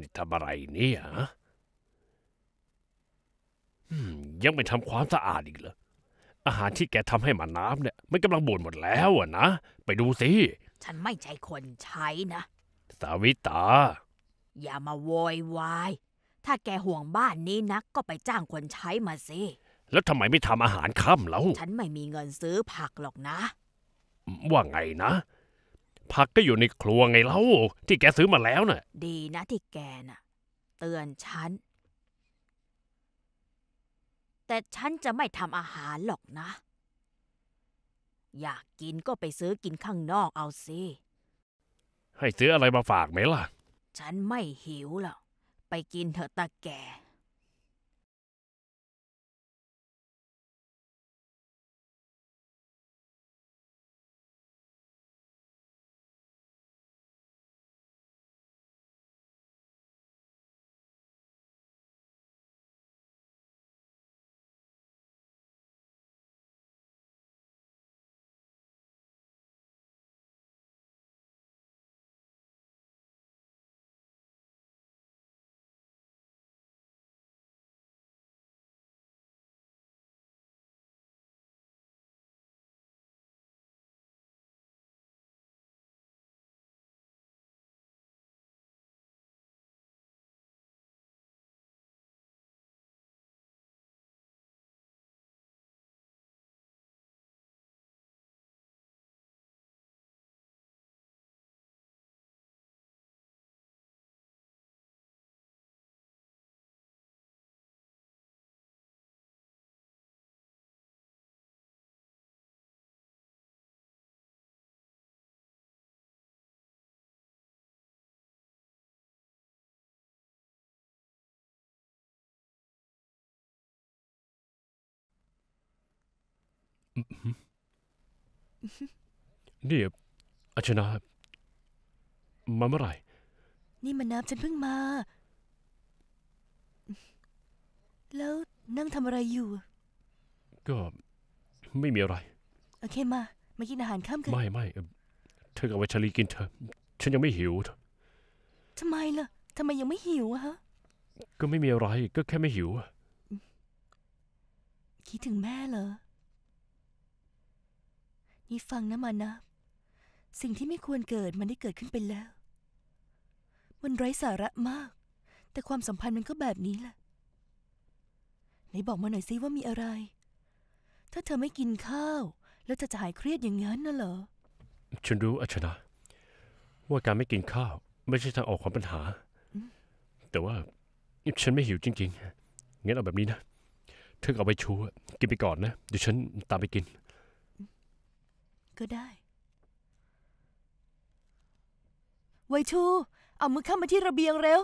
นี่ทำอะไรเนี่ยยังไม่ทำความสะอาดอีกเหรออาหารที่แกทำให้มาน้ำเนี่ยมันกำลังบูดหมดแล้วอะนะ ไปดูสิฉันไม่ใช่คนใช้นะ สาวิตา อย่ามาโวยวาย ถ้าแกห่วงบ้านนี้นักก็ไปจ้างคนใช้มาสิ แล้วทำไมไม่ทำอาหารค่ำแล้วฉันไม่มีเงินซื้อผักหรอกนะ ว่าไงนะผักก็อยู่ในครัวไงเล่าที่แกซื้อมาแล้วน่ะดีนะที่แกน่ะ เตือนฉัน แต่ฉันจะไม่ทำอาหารหรอกนะ อยากกินก็ไปซื้อกินข้างนอกเอาสิ ให้ซื้ออะไรมาฝากไหมล่ะ ฉันไม่หิวหรอกไปกินเถอะตาแก่นี่อาชนะมาเมื่อไหร่นี่มันน้ำฉันเพิ่งมา แล้วนั่งทำอะไรอยู่ ก็ไม่มีอะไรโอเคมา มากินอาหารข้ามกัน ไม่ไม่เธอกับไวชาลีกินเธอฉันยังไม่หิวทำไมล่ะทำไมยังไม่หิวอะฮะก็ไม่มีอะไร ก็แค่ไม่หิวคิดถึงแม่เหรอนี่ฟังนะมานะสิ่งที่ไม่ควรเกิดมันได้เกิดขึ้นไปแล้ว มันไร้สาระมาก แต่ความสัมพันธ์มันก็แบบนี้แหละไหนบอกมาหน่อยซิว่ามีอะไร ถ้าเธอไม่กินข้าว แล้วจะหายเครียดอย่างนั้นน่ะเหรอฉันรู้อัชนะ ว่าการไม่กินข้าว ไม่ใช่ทางออกของปัญหา แต่ว่าฉันไม่หิวจริงๆงั้นเอาแบบนี้นะเธอเอาไปชูกินไปก่อนนะเดี๋ยวฉันตามไปกินก็ได้ ไวชู เอามือเข้ามาที่ระเบียงเร็ว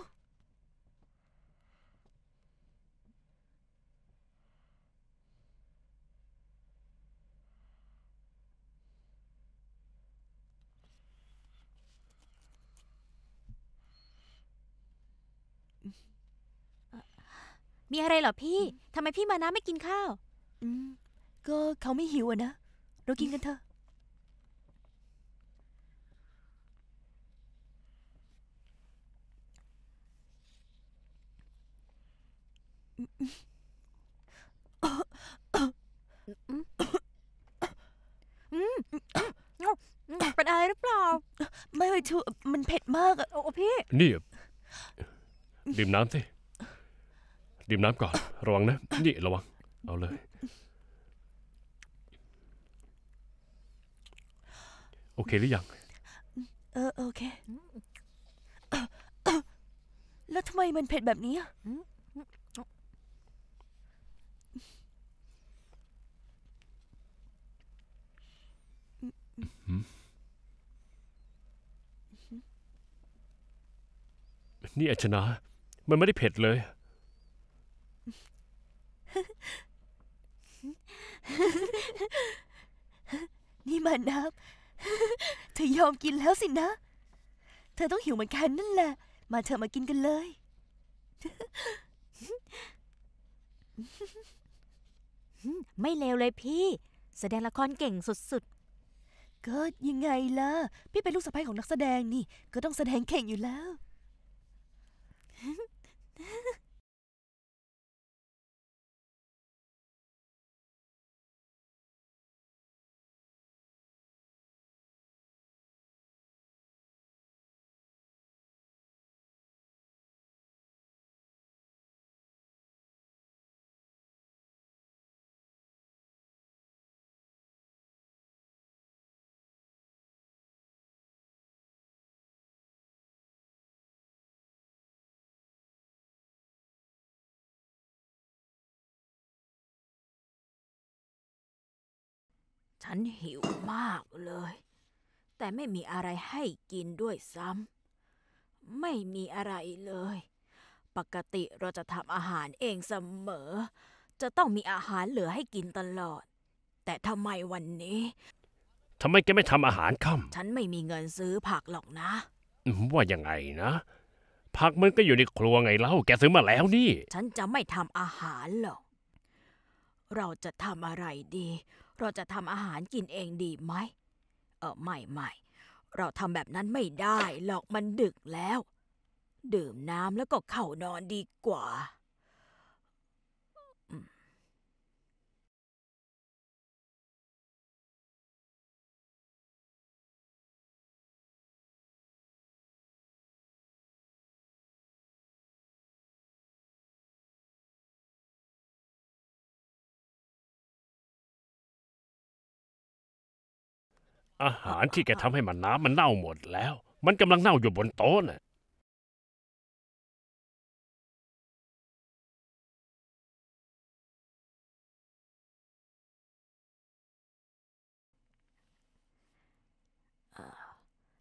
มีอะไรเหรอพี่ ทำไมพี่มานะไม่กินข้าว อืม ก็เขาไม่หิวอะนะ เรากินกันเถอะเป็นอะไรหรือเปล่าไม่ไปชูมันเผ็ดมากอะโอ้พี่นี่ดื่มน้ำสิดื่มน้ำก่อน ระวังนะนี่ระวัง เอาเลย โอเคหรือยังเออโอเค แล้วทำไมมันเผ็ดแบบนี้อ่ะนี่อัชนะมันไม่ได้เผ็ดเลยนี่มานับเธอยอมกินแล้วสินะ เธอต้องหิวเหมือนกันนั่นแหละ มาเธอมากินกันเลย ไม่เลวเลยพี่ แสดงละครเก่งสุดกิดยังไงล่ะพี่เป็นลูกสะใภ้ของนักแสดงนี่ ก็ต้องแสดงเข่งอยู่แล้วฉันหิวมากเลย แต่ไม่มีอะไรให้กินด้วยซ้ำไม่มีอะไรเลย ปกติเราจะทำอาหารเองเสมอ จะต้องมีอาหารเหลือให้กินตลอด แต่ทำไมวันนี้ทำไมแกไม่ทำอาหารค่ำฉันไม่มีเงินซื้อผักหรอกนะว่ายังไงนะผักมันก็อยู่ในครัวไงเล่า แกซื้อมาแล้วนี่ ฉันจะไม่ทำอาหารหรอก เราจะทำอะไรดีเราจะทำอาหารกินเองดีไหม เออไม่ไม่ เราทำแบบนั้นไม่ได้หรอกมันดึกแล้ว ดื่มน้ำแล้วก็เข้านอนดีกว่าอาหารที่แกทำให้มันน้ำมันเน่าหมดแล้ว มันกำลังเน่าอยู่บนโต๊ะน่ะ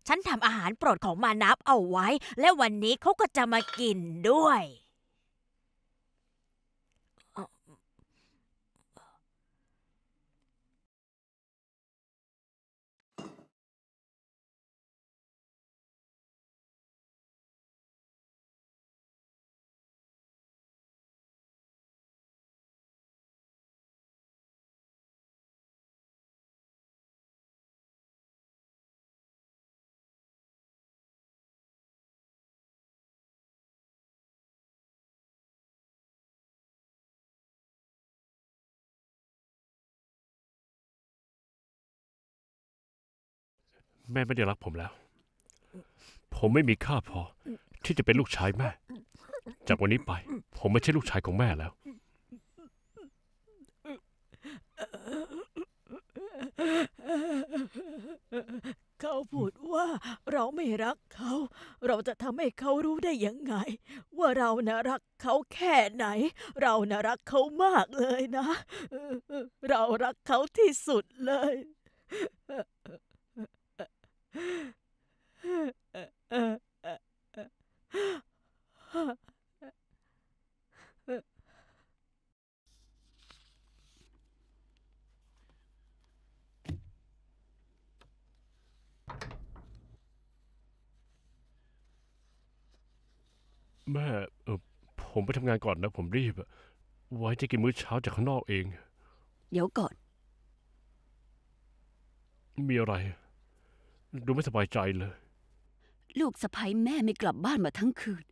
ฉันทำอาหารโปรดของมานับเอาไว้ และวันนี้เขาก็จะมากินด้วยแม่ไม่ได้รักผมแล้ว ผมไม่มีค่าพอที่จะเป็นลูกชายแม่ จากวันนี้ไป ผมไม่ใช่ลูกชายของแม่แล้ว เขาพูดว่าเราไม่รักเขา เราจะทำให้เขารู้ได้ยังไง ว่าเรานะรักเขาแค่ไหน เรานะรักเขามากเลยนะ เรารักเขาที่สุดเลยแม่อผมไปทำงานก่อนนะผมรีบอะไว้จะกินมื้อเช้าจากข้างนอกเอง เดี๋ยวก่อน มีอะไรดูไม่สบายใจเลย ลูกสะใภ้แม่ไม่กลับบ้านมาทั้งคืน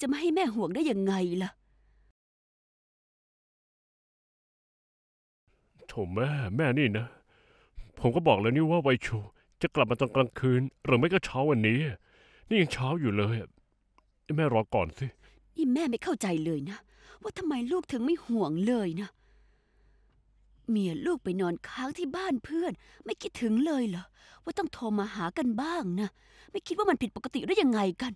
จะไม่ให้แม่ห่วงได้ยังไงล่ะโถแม่แม่นี่นะ ผมก็บอกแล้วนี่ว่าไวชูจะกลับมาตอนกลางคืนหรือไม่ก็เช้าวันนี้ นี่ยังเช้าอยู่เลยแม่รอก่อนสินี่แม่ไม่เข้าใจเลยนะว่าทำไมลูกถึงไม่ห่วงเลยนะเมียลูกไปนอนค้างที่บ้านเพื่อน ไม่คิดถึงเลยเหรอ ว่าต้องโทรมาหากันบ้างนะ ไม่คิดว่ามันผิดปกติหรือยังไงกัน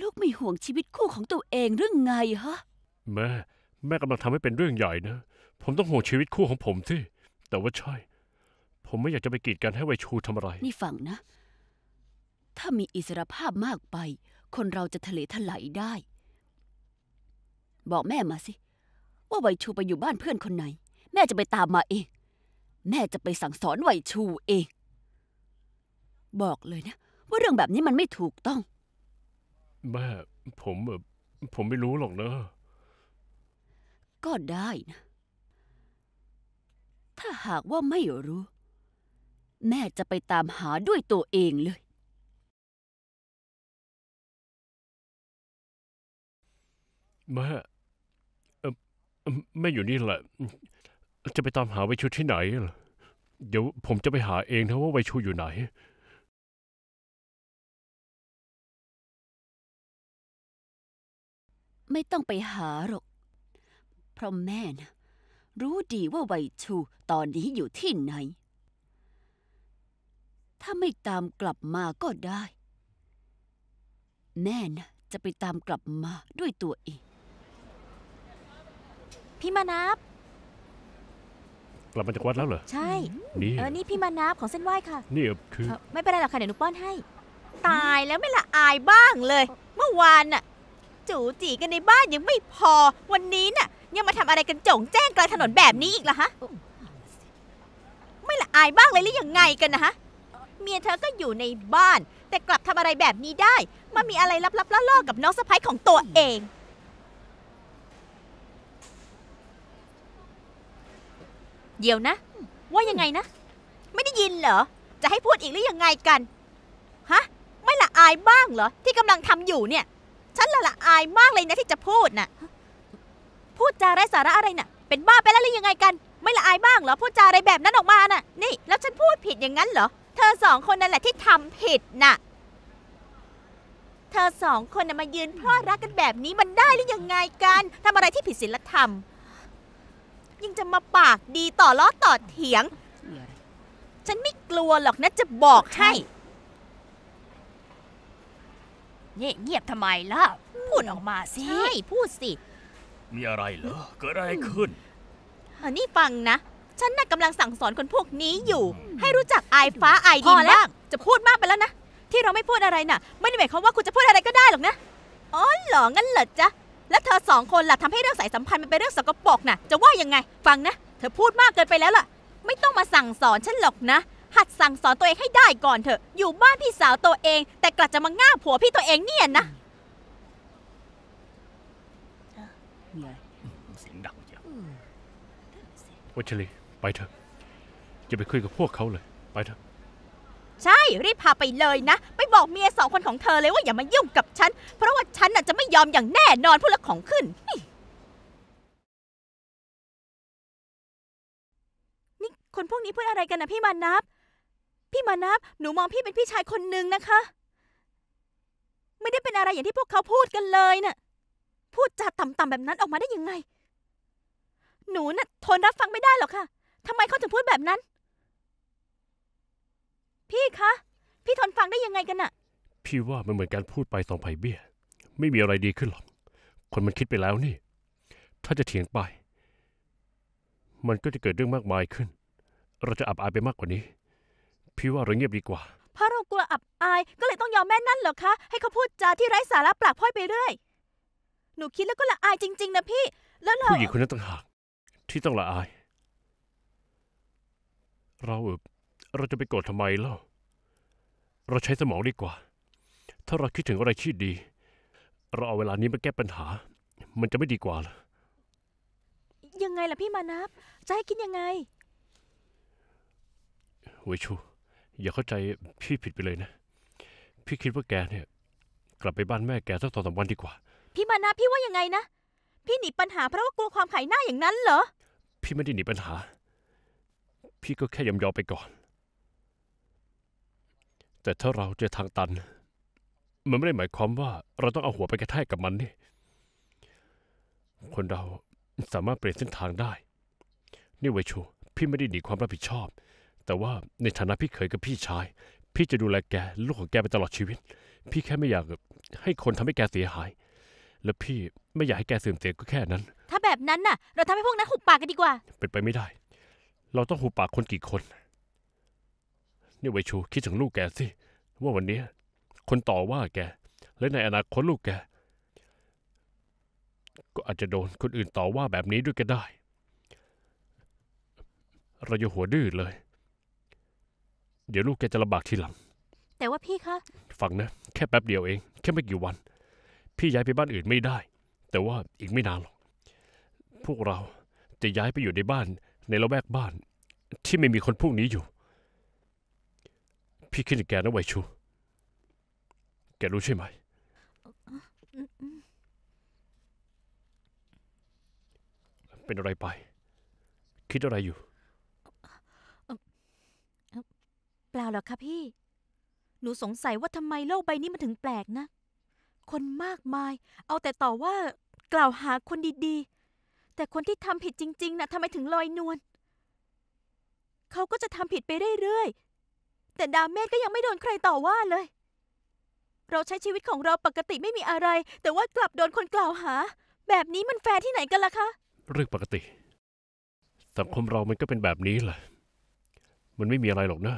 ลูกไม่ห่วงชีวิตคู่ของตัวเองเรื่องไงฮะแม่ แม่กำลังทำให้เป็นเรื่องใหญ่นะผมต้องห่วงชีวิตคู่ของผมที่ แต่ว่าใช่ ผมไม่อยากจะไปกีดกันให้ไวชูทำอะไร นี่ฟังนะ ถ้ามีอิสรภาพมากไป คนเราจะทะเลทลายได้ บอกแม่มาสิว่าไวชูไปอยู่บ้านเพื่อนคนไหน แม่จะไปตามมาเองแม่จะไปสั่งสอนไวชูเองบอกเลยนะว่าเรื่องแบบนี้มันไม่ถูกต้องแม่ผมแบบ ผมไม่รู้หรอกนะก็ได้นะ ถ้าหากว่าไม่รู้ แม่จะไปตามหาด้วยตัวเองเลยแม่ไม่อยู่นี่แหละ จะไปตามหาไวชูที่ไหนเดี๋ยวผมจะไปหาเองนะว่าไวชูอยู่ไหน ไม่ต้องไปหาหรอกเพราะแม่นะรู้ดีว่าไวชูตอนนี้อยู่ที่ไหน ถ้าไม่ตามกลับมาก็ได้ แม่นะจะไปตามกลับมาด้วยตัวเองพี่มานับ กลับมาจากวัดแล้วเหรอใช่นี่เออนี่พี่มานับของเส้นไหว้ค่ะนี่คือไม่เป็นไรหรอกค่ะเดี๋ยวหนูป้อนให้ ตายแล้วไม่ละอายบ้างเลย เมื่อวานน่ะจู่จีกันในบ้านยังไม่พอวันนี้น่ะ ยังมาทำอะไรกันจงแจ้งกลางถนนแบบนี้อีกล่ะฮะไม่ละอายบ้างเลยหรือยังไงกันนะฮะ เมียเธอก็อยู่ในบ้าน แต่กลับทำอะไรแบบนี้ได้มามีอะไรลับๆล่อๆกับน้องสะพ้ายของตัวเองเดี๋ยวนะ ว่ายังไงนะ ไม่ได้ยินเหรอ จะให้พูดอีกหรือยังไงกันฮะไม่ละอายบ้างเหรอ ที่กำลังทำอยู่เนี่ย ฉันละละอายมากเลยนะที่จะพูดนะ่ะพูดจาไร้สาระอะไรนะ่ะ เป็นบ้าไปแล้วหรือยังไงกัน ไม่ละอายบ้างเหรอพูดจาอะไรแบบนั้นออกมานะ่ะ นี่ แล้วฉันพูดผิดอย่างนั้นเหรอเธอสองคนนั่นแหละที่ทำผิดนะ่ะเธอสองคนน่ะมายืนพ่อรักกันแบบนี้มันได้หรือยังไงกันทำอะไรที่ผิดศีลธรรมยังจะมาปากดีต่อล้อต่อเถียง ฉันไม่กลัวหรอกนะจะบอกให้นี่เงียบทำไมล่ะ พูดออกมาสิ ใช่พูดสิ มีอะไรเหรอเกิดอะไรขึ้นอันนี้ฟังนะ ฉันน่ะกำลังสั่งสอนคนพวกนี้อยู่ ให้รู้จักอายฟ้าอายดินบ้างจะพูดมากไปแล้วนะ ที่เราไม่พูดอะไรน่ะ ไม่ได้หมายความว่าคุณจะพูดอะไรก็ได้หรอกนะอ๋อหรอ งั้นเหรอจ๊ะและเธอสองคนล่ะทำให้เรื่องสายสัมพันธ์มันเป็นเรื่องสกปรกน่ะ จะว่ายังไง ฟังนะ เธอพูดมากเกินไปแล้วล่ะ ไม่ต้องมาสั่งสอนฉันหรอกนะ หัดสั่งสอนตัวเองให้ได้ก่อนเถอะอยู่บ้านพี่สาวตัวเอง แต่กลับจะมาง่าผัวพี่ตัวเองเนี่ยนะเสียงดังจังวัชรีไปเถอะอย่าไปคุยกับพวกเขาเลยไปเถอะใช่รีบพาไปเลยนะไม่บอกเมียสองคนของเธอเลย ว่าอย่ามายุ่งกับฉัน เพราะว่าฉันน่ะจะไม่ยอมอย่างแน่นอนพูดละของขึ้นนี่คนพวกนี้พูดอะไรกันนะพี่มานับ พี่มานับ หนูมองพี่เป็นพี่ชายคนหนึ่งนะคะ ไม่ได้เป็นอะไรอย่างที่พวกเขาพูดกันเลยนะ่ะพูดจาต่ำๆแบบนั้นออกมาได้ยังไง หนูน่ะทนรับฟังไม่ได้หรอกค่ะทำไมเขาถึงพูดแบบนั้นพี่คะ พี่ทนฟังได้ยังไงกันน่ะ พี่ว่ามันเหมือนการพูดไปสองไผ่เบี้ย ไม่มีอะไรดีขึ้นหรอก คนมันคิดไปแล้วนี่ ถ้าจะเถียงไป มันก็จะเกิดเรื่องมากมายขึ้น เราจะอับอายไปมากกว่านี้ พี่ว่าเราเงียบดีกว่าเพราะเรากลัวอับอายก็เลยต้องยอมแม่นั่นเหรอคะ ให้เขาพูดจาที่ไร้สาระปลากพ้อยไปเรื่อย หนูคิดแล้วก็ละอายจริงๆนะพี่ แล้วเราผู้หญิงคนนั้นต่างหากที่ต้องละอาย เราเออเราจะไปโกรธทำไมเล่าเราใช้สมองดีกว่า ถ้าเราคิดถึงอะไรที่ดี เราเอาเวลานี้มาแก้ปัญหา มันจะไม่ดีกว่าหรอยังไงล่ะพี่มานับจะให้กินยังไงเวยชู อย่าเข้าใจพี่ผิดไปเลยนะ พี่คิดว่าแกเนี่ย กลับไปบ้านแม่แกสักสองสามวันดีกว่า พี่มานะพี่ว่ายังไงนะ พี่หนีปัญหาเพราะว่ากลัวความขายหน้าอย่างนั้นเหรอ พี่ไม่ได้หนีปัญหา พี่ก็แค่ยอมยอมไปก่อนแต่ถ้าเราเจอทางตัน มันไม่ได้หมายความว่า เราต้องเอาหัวไปกระแทกกับมันนี่ คนเราสามารถเปลี่ยนเส้นทางได้นี่เวชู พี่ไม่ได้หนีความรับผิดชอบ แต่ว่าในฐานะพี่เคยกับพี่ชาย พี่จะดูแลแก ลูกของแกไปตลอดชีวิต พี่แค่ไม่อยากให้คนทำให้แกเสียหาย และพี่ไม่อยากให้แกเสื่อมเสียก็แค่นั้น ถ้าแบบนั้นน่ะ เราทำให้พวกนั้นหุบปากกันดีกว่า เป็นไปไม่ได้ เราต้องหุบปากคนกี่คนนี่ไวชูคิดถึงลูกแกสิว่าวันนี้คนต่อว่าแกและในอนาคตลูกแกก็อาจจะโดน คนอื่นต่อว่า แบบนี้ด้วยก็ได้เราจยหัวดื้อเลย เดี๋ยวลูกแกจะลำบากทีหลังแต่ว่าพี่คะฟังนะแค่แป๊บเดียวเองแค่ไม่กี่วัน พี่ย้ายไปบ้านอื่นไม่ได้ แต่ว่าอีกไม่นานหรอกพวกเราจะย้ายไปอยู่ในบ้าน ในละแวกบ้าน ที่ไม่มีคนพวกนี้อยู่พี่คิดถึงแกนะไวชู แกรู้ใช่ไหม เป็นอะไรไป คิดอะไรอยู่ เปล่าหรอกค่ะพี่ หนูสงสัยว่าทำไมโลกใบนี้มันถึงแปลกนะ คนมากมาย เอาแต่ต่อว่ากล่าวหาคนดีๆ แต่คนที่ทำผิดจริงๆนะทำไมถึงลอยนวลเขาก็จะทำผิดไปเรื่อยๆแต่ดาเมจก็ยังไม่โดนใครต่อว่าเลย เราใช้ชีวิตของเราปกติไม่มีอะไร แต่ว่ากลับโดนคนกล่าวหา แบบนี้มันแฟร์ที่ไหนกันล่ะคะ เรื่องปกติ สังคมเรา มันก็เป็นแบบนี้แหละ มันไม่มีอะไรหรอกนะ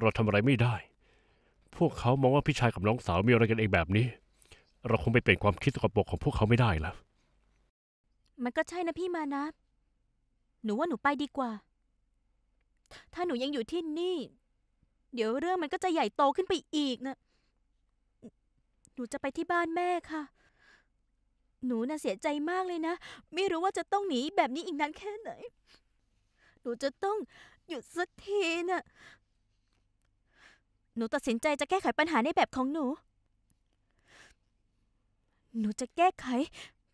เราทำอะไรไม่ได้ พวกเขามองว่าพี่ชายกับน้องสาว มีอะไรกันเองแบบนี้ เราคงไปเปลี่ยนความคิดักปกของพวกเขาไม่ได้แล้วมันก็ใช่นะพี่มานะ หนูว่าหนูไปดีกว่า ถ้าหนูยังอยู่ที่นี่เดี๋ยวเรื่องมันก็จะใหญ่โตขึ้นไปอีกนะ หนูจะไปที่บ้านแม่ค่ะ หนูน่ะเสียใจมากเลยนะ ไม่รู้ว่าจะต้องหนีแบบนี้อีกนานแค่ไหน หนูจะต้องหยุดสักทีนะะหนูตัดสินใจจะแก้ไขปัญหาในแบบของหนู หนูจะแก้ไข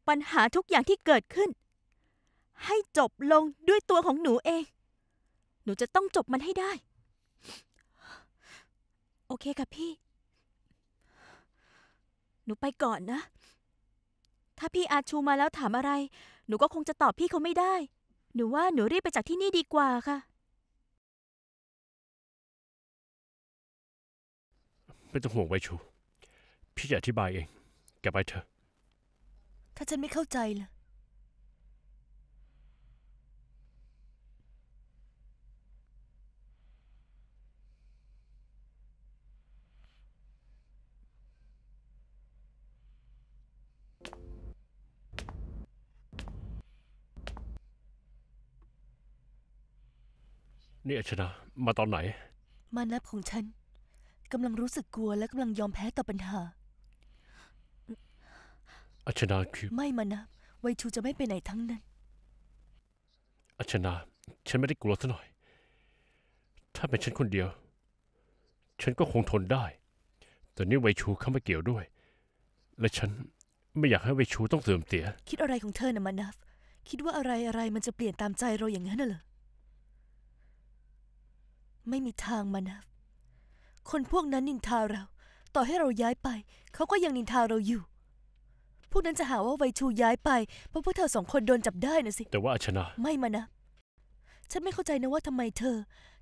ปัญหาทุกอย่างที่เกิดขึ้น ให้จบลงด้วยตัวของหนูเอง หนูจะต้องจบมันให้ได้โอเคค่ะพี่ หนูไปก่อนนะ ถ้าพี่อาชูมาแล้วถามอะไร หนูก็คงจะตอบพี่เขาไม่ได้ หนูว่าหนูรีบไปจากที่นี่ดีกว่าค่ะ ไม่ต้องห่วงไวชู พี่จะอธิบายเอง แกไปเถอะ ถ้าฉันไม่เข้าใจล่ะนี่อัชนามาตอนไหน มานับของฉัน กำลังรู้สึกกลัวและกำลังยอมแพ้ต่อปัญหา อัชนาคือ ไม่มานับไวชูจะไม่ไปไหนทั้งนั้น อัชนา ฉันไม่ได้กลัวซะหน่อย ถ้าเป็นฉันคนเดียว ฉันก็คงทนได้ แต่นี่ไวชูเข้ามาเกี่ยวด้วย และฉันไม่อยากให้ไวชูต้องเสื่อมเสีย คิดอะไรของเธอนะมานับคิดว่าอะไรอะไรมันจะเปลี่ยนตามใจเราอย่างนั้นน่ะเหรอไม่มีทางมานะคนพวกนั้นนินทาเรา ต่อให้เราย้ายไป เขาก็ยังนินทาเราอยู่ พวกนั้นจะหาว่าไวชูย้ายไป เพราะพวกเธอสองคนโดนจับได้นะสิ แต่ว่าอชนะไม่มานะฉันไม่เข้าใจนะว่าทำไมเธอ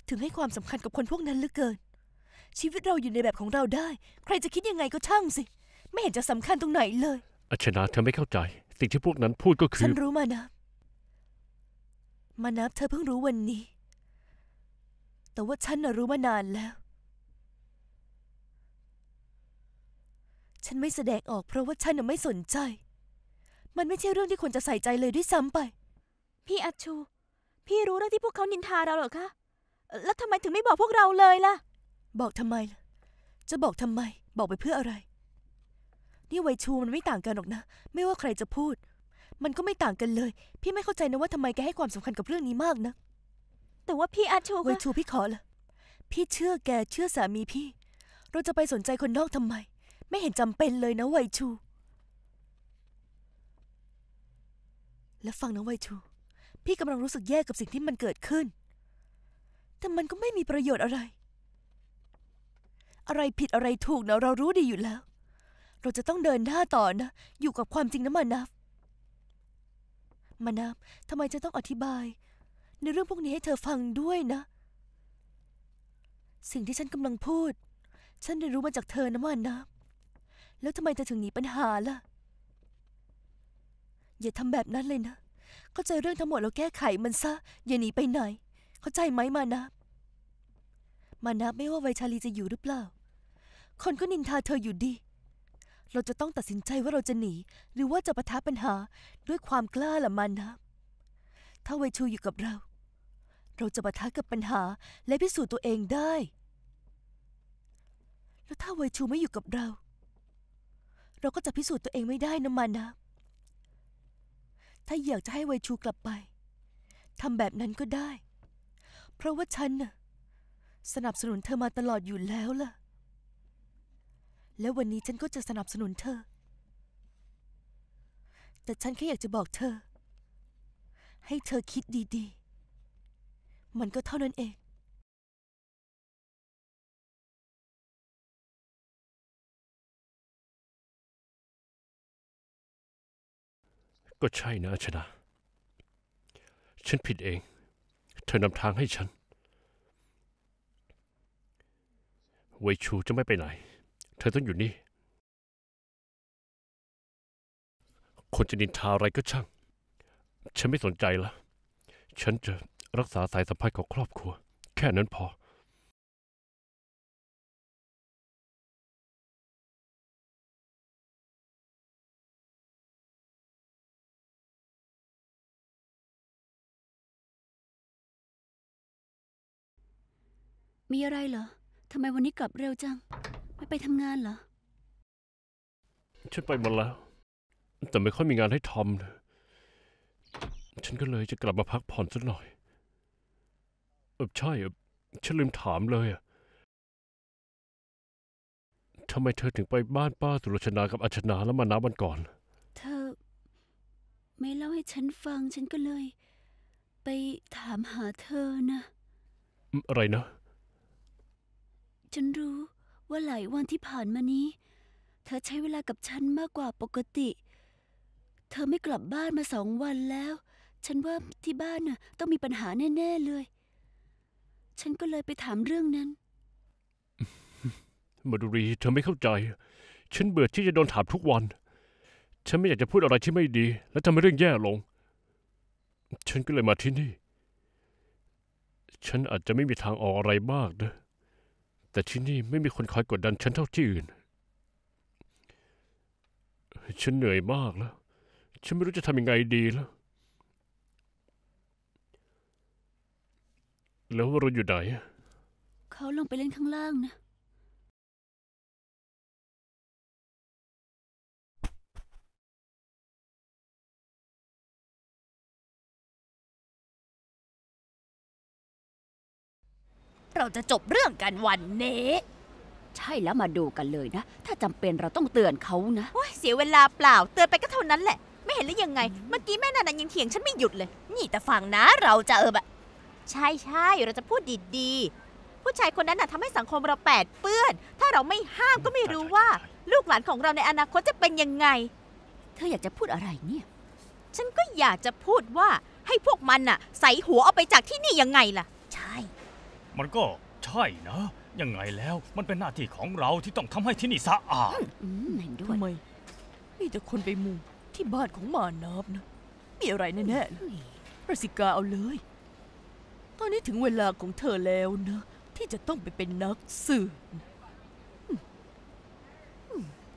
ถึงให้ความสำคัญกับคนพวกนั้นเหลือเกิน ชีวิตเราอยู่ในแบบของเราได้ ใครจะคิดยังไงก็ช่างสิ ไม่เห็นจะสำคัญตรงไหนเลย อัชนาเธอไม่เข้าใจ สิ่งที่พวกนั้นพูดก็คือ ฉันรู้มานะมานะเธอเพิ่งรู้วันนี้แต่ว่าฉันน่ะรู้มานานแล้ว ฉันไม่แสดงออกเพราะว่าฉันน่ะไม่สนใจ มันไม่ใช่เรื่องที่ควรจะใส่ใจเลยด้วยซ้ำไป พี่อัชชู พี่รู้เรื่องที่พวกเขานินทาเราเหรอคะ แล้วทำไมถึงไม่บอกพวกเราเลยล่ะ บอกทำไมล่ะ จะบอกทำไม บอกไปเพื่ออะไร นี่ไวชูมันไม่ต่างกันหรอกนะ ไม่ว่าใครจะพูด มันก็ไม่ต่างกันเลย พี่ไม่เข้าใจนะว่าทำไมแกให้ความสำคัญกับเรื่องนี้มากนะแต่ว่าพี่อาชูไวชูพี่ขอเลยพี่เชื่อแกเชื่อสามีพี่ เราจะไปสนใจคนนอกทำไม ไม่เห็นจำเป็นเลยนะไวชู และฟังนะไวชู พี่กำลังรู้สึกแย่ กับสิ่งที่มันเกิดขึ้นแต่มันก็ไม่มีประโยชน์อะไร อะไรผิดอะไรถูกนะเรารู้ดีอยู่แล้ว เราจะต้องเดินหน้าต่อนะอยู่กับความจริงนะมานับมานับทำไมจะต้องอธิบายในเรื่องพวกนี้ให้เธอฟังด้วยนะ สิ่งที่ฉันกำลังพูด ฉันได้รู้มาจากเธอนะมันนะ แล้วทำไมเธอถึงหนีปัญหาล่ะ อย่าทำแบบนั้นเลยนะ เข้าใจเรื่องทั้งหมดเราแก้ไขมันซะอย่าหนีไปไหน เข้าใจไหมมานะ มานะไม่ว่าไวชาลีจะอยู่หรือเปล่า คนก็นินทาเธออยู่ดี เราจะต้องตัดสินใจว่าเราจะหนี หรือว่าจะปะทะปัญหาด้วยความกล้าละมานนะถ้าไวชูอยู่กับเราเราจะปะทะกับปัญหาและพิสูจน์ตัวเองได้ แล้วถ้าไวชูไม่อยู่กับเรา เราก็จะพิสูจน์ตัวเองไม่ได้นะมานะ ถ้าอยากจะให้ไวชูกลับไปทำแบบนั้นก็ได้ เพราะว่าฉันน่ะสนับสนุนเธอมาตลอดอยู่แล้วล่ะ และวันนี้ฉันก็จะสนับสนุนเธอ แต่ฉันแค่อยากจะบอกเธอ ให้เธอคิดดี ๆมันก็เท่านั้นเอง ก็ใช่นะชนะ ฉันผิดเอง เธอนำทางให้ฉันเวชูจะไม่ไปไหน เธอต้องอยู่นี่ คนจะนินทาอะไรก็ช่าง ฉันไม่สนใจละฉันจะรักษาสายสัมพันธ์ของครอบครัว แค่นั้นพอ มีอะไรเหรอ ทำไมวันนี้กลับเร็วจัง ไม่ไปทำงานเหรอ ฉันไปหมดแล้ว แต่ไม่ค่อยมีงานให้ทำเลยฉันก็เลยจะกลับมาพักผ่อนสักหน่อยเออใช่ฉันลืมถามเลยอะทำไมเธอถึงไปบ้านป้าสุรชนากับอัชนาแล้วมานับวันก่อน เธอไม่เล่าให้ฉันฟังฉันก็เลย ไปถามหาเธอนะ อะไรนะ ฉันรู้ว่าหลายวันที่ผ่านมานี้ เธอใช้เวลากับฉันมากกว่าปกติ เธอไม่กลับบ้านมาสองวันแล้ว ฉันว่าที่บ้านน่ะ ต้องมีปัญหาแน่ๆเลยฉันก็เลยไปถามเรื่องนั้นมาดูรี เธอไม่เข้าใจ ฉันเบื่อที่จะโดนถามทุกวัน ฉันไม่อยากจะพูดอะไรที่ไม่ดี และทำให้เรื่องแย่ลง ฉันก็เลยมาที่นี่ ฉันอาจจะไม่มีทางออกอะไรมากนะ แต่ที่นี่ไม่มีคนคอยกดดันฉันเท่าที่อื่น ฉันเหนื่อยมากแล้ว ฉันไม่รู้จะทำยังไงดีแล้วแล้วเราอยู่ไหนเขาลงไปเล่นข้างล่างนะ เราจะจบเรื่องกันวันนี้ ใช่แล้วมาดูกันเลยนะ ถ้าจำเป็นเราต้องเตือนเขานะโอ้ยเสียเวลาเปล่า เตือนไปก็เท่านั้นแหละ ไม่เห็นหรือยังไง เมื่อกี้แม่นานยังเถียงฉันไม่หยุดเลย นี่แต่ฟังนะ เราจะเออแบบใช่ใช่เราจะพูดดีๆผู้ชายคนนั้นน่ะทำให้สังคมเราแปดเปื้อน ถ้าเราไม่ห้ามก็ไม่รู้ว่า ลูกหลานของเราในอนาคตจะเป็นยังไง เธออยากจะพูดอะไรเนี่ย ฉันก็อยากจะพูดว่าให้พวกมันน่ะใส่หัวออกไปจากที่นี่ยังไงล่ะ ใช่ มันก็ใช่นะ ยังไงแล้วมันเป็นหน้าที่ของเราที่ต้องทำให้ที่นี่สะอาดทำไมมีแต่คนไปมุงที่บ้านของมานาบนะมีอะไรแน่ๆล่ะรสิกาเอาเลยตอนนี้ถึงเวลาของเธอแล้วนะที่จะต้องไปเป็นนักสืบ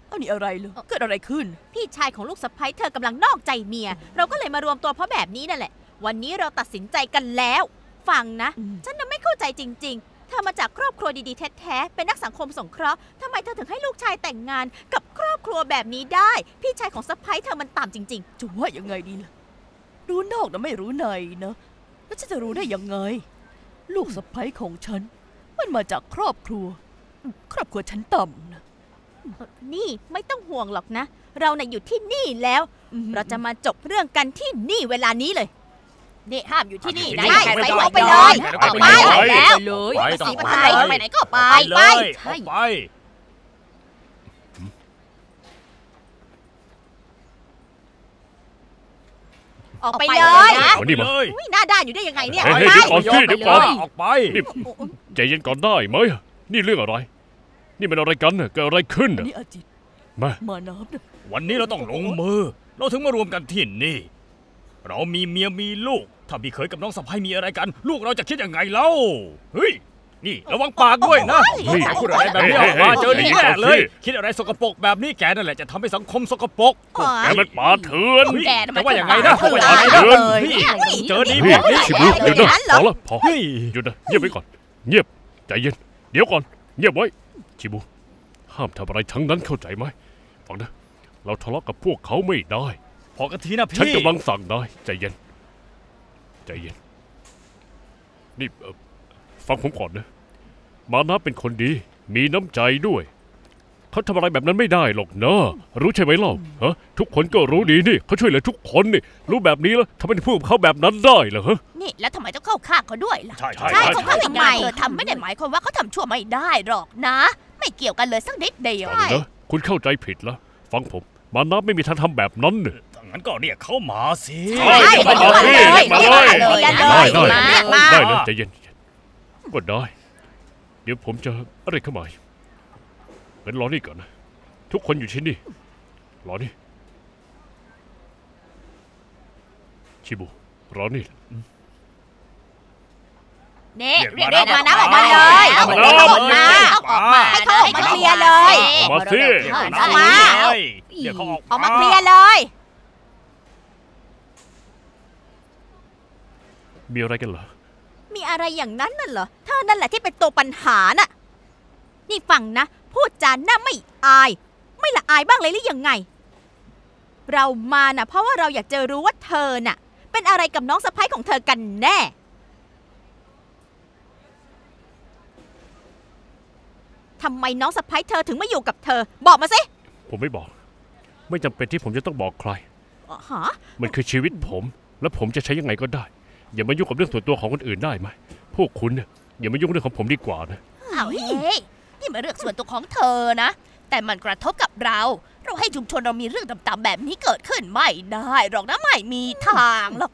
เอานี่อะไรเลยเกิดอะไรขึ้น พี่ชายของลูกสะใภ้เธอกำลังนอกใจเมียเราก็เลยมารวมตัวเพราะแบบนี้นั่นแหละ วันนี้เราตัดสินใจกันแล้ว ฟังนะ ฉันน่ะไม่เข้าใจจริง ๆเธอมาจากครอบครัวดีๆแท้ๆเป็นนักสังคมสงเคราะห์ทำไมเธอถึงให้ลูกชายแต่งงาน กับครอบครัวแบบนี้ได้ พี่ชายของสะใภ้เธอมันต่ำจริง ๆจะว่ายังไงดีล่ะรู้นอกนะไม่รู้ในนะแล้วฉันจะรู้ได้ยังไง ลูกสะใภ้ของฉัน มันมาจากครอบครัว ครอบครัวฉันต่ำนะนี่ไม่ต้องห่วงหรอกนะ เราน่อยู่ที่นี่แล้วเราจะมาจบเรื่องกันที่นี่เวลานี้เลยนี่ห้ามอยู่ที่นี่นะไปไหไปเลยออกไปแล้วไปเลยไปไหนก็ไป ไปไปออกไปเลยนะนี่มาเลยหน้าด้านอยู่ได้ยังไงเนี่ยออ้ไป้เดี๋ยวก่อนสิเดี๋ยวก่อนออกไปใจเย็นก่อนได้ไหม นี่เรื่องอะไร นี่มันอะไรกันเกิดอะไรขึ้นนี่อาจิตมามานวันนี้เราต้องลงมือ เราถึงมารวมกันที่นี่ เรามีเมียมีลูก ถ้าพี่เคยกับน้องสะพ้ายมีอะไรกัน ลูกเราจะคิดยังไงเล่า เฮ้ยนี่ระวังปากด้วยนะนี่พูดอะไรแบบนี้ออกมาเจอดีแน่เลย คิดอะไรสกปรกแบบนี้แกนั่นแหละจะทำให้สังคมสกปรก แกมันปาเถื่อนแกจะว่าอย่างไรนะป่าเถื่อนเจอดีแบบนี้ชิบดวนะพอลวพอหยุดนะเงียบไว้ก่อน เงียบใจเย็น เดี๋ยวก่อน เงียบไว้ชิบูห้ามทำอะไรทั้งนั้นเข้าใจไหมฟังนะ เราทะเลาะกับพวกเขาไม่ได้ พอกันทีนะพี่ ฉันกำลังสั่งนายใจเย็น ใจเย็นนี่ฟังผมก่อนนะ มานะเป็นคนดี มีน้ำใจด้วย เขาทำอะไรแบบนั้นไม่ได้หรอกนะ รู้ใช่ไหมเล่าฮะ ทุกคนก็รู้ดีนี่เขาช่วยเหลือทุกคนนี่ รู้แบบนี้แล้วทำไมถึงพูดกับเขาแบบนั้นได้เหรอฮะ นี่แล้วทำไมต้องเข้าข้างเขาด้วยล่ะ ใช่ใช่ใช่เขาเข้าทำไมเธอทำไม่ได้หมายความว่าเขาทำชั่วไม่ได้หรอกนะ ไม่เกี่ยวกันเลยสักนิดเดียวใช่นะคุณเข้าใจผิดแล้ว ฟังผม มานบไม่มีทางทำแบบนั้นเนี่ยงั้นก็เรียกเข้ามาสิใช่เยมามามาเเลยยมาเลยได้ได้ได้เลยมาเย็นก็ได้ เดี๋ยวผมจะอะไรเข้ามาเป็นรอนี่ก่อนนะทุกคนอยู่ที่นี่รอนี่ชิบุรอนี่เนี่เรียกมานะออกมาเลยออกมาออกมาให้เขาให้เขาเคลียร์เลยออกมาสิออกมาเขาออกมาเคลียร์เลยมีอะไรกันเหรอมีอะไรอย่างนั้นน่ะเหรอเธอนั่นแหละที่เป็นตัวปัญหา น่ะ นี่ฟังนะ พูดจาหน้าไม่อาย ไม่ละอายบ้างเลยหรือยังไง เรามา น่ะ เพราะว่าเราอยากจะรู้ว่าเธอ น่ะ เป็นอะไรกับน้องสะพ้ายของเธอ กันแน่ทำไมน้องสะพ้ายเธอถึงไม่อยู่กับเธอ บอกมาสิผมไม่บอก ไม่จำเป็นที่ผมจะต้องบอกใคร มันคือชีวิตผม และผมจะใช้ยังไงก็ได้อย่ามายุ่งกับเรื่องส่วนตัวของคนอื่นได้ไหม พวกคุณเนี่ยอย่ามายุ่งเรื่องของผมดีกว่านะ เอาเฮ้ยนี่มาเรื่องส่วนตัวของเธอนะ แต่มันกระทบกับเรา เราให้ชุมชนเรามีเรื่องต่ำๆแบบนี้เกิดขึ้นไม่ได้หรอกนะไม่มีทางหรอก